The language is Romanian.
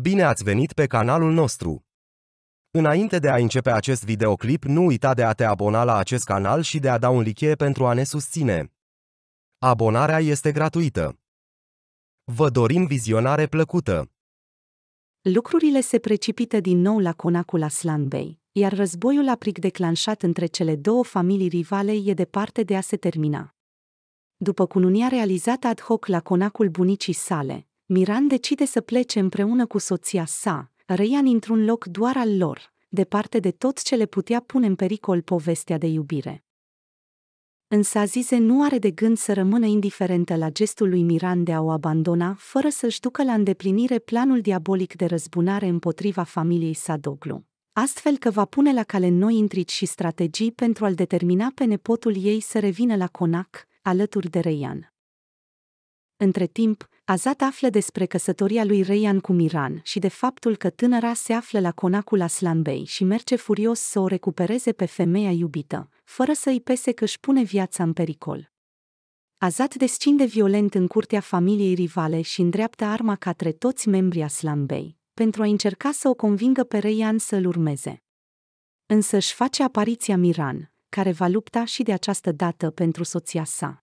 Bine ați venit pe canalul nostru! Înainte de a începe acest videoclip, nu uita de a te abona la acest canal și de a da un like pentru a ne susține. Abonarea este gratuită. Vă dorim vizionare plăcută! Lucrurile se precipită din nou la conacul Aslan Bay, iar războiul aprig declanșat între cele două familii rivale e departe de a se termina. După cununia realizată ad hoc la conacul bunicii sale, Miran decide să plece împreună cu soția sa, Răian într-un loc doar al lor, departe de tot ce le putea pune în pericol povestea de iubire. Însă Azize nu are de gând să rămână indiferentă la gestul lui Miran de a o abandona, fără să-și ducă la îndeplinire planul diabolic de răzbunare împotriva familiei Sadoglu. Astfel că va pune la cale noi intrici și strategii pentru a-l determina pe nepotul ei să revină la conac, alături de Reian. Între timp, Azat află despre căsătoria lui Reian cu Miran și de faptul că tânăra se află la conacul Aslan Bey și merge furios să o recupereze pe femeia iubită, fără să îi pese că își pune viața în pericol. Azat descinde violent în curtea familiei rivale și îndreaptă arma către toți membrii Aslan Bey, pentru a încerca să o convingă pe Reian să-l urmeze. Însă își face apariția Miran, care va lupta și de această dată pentru soția sa.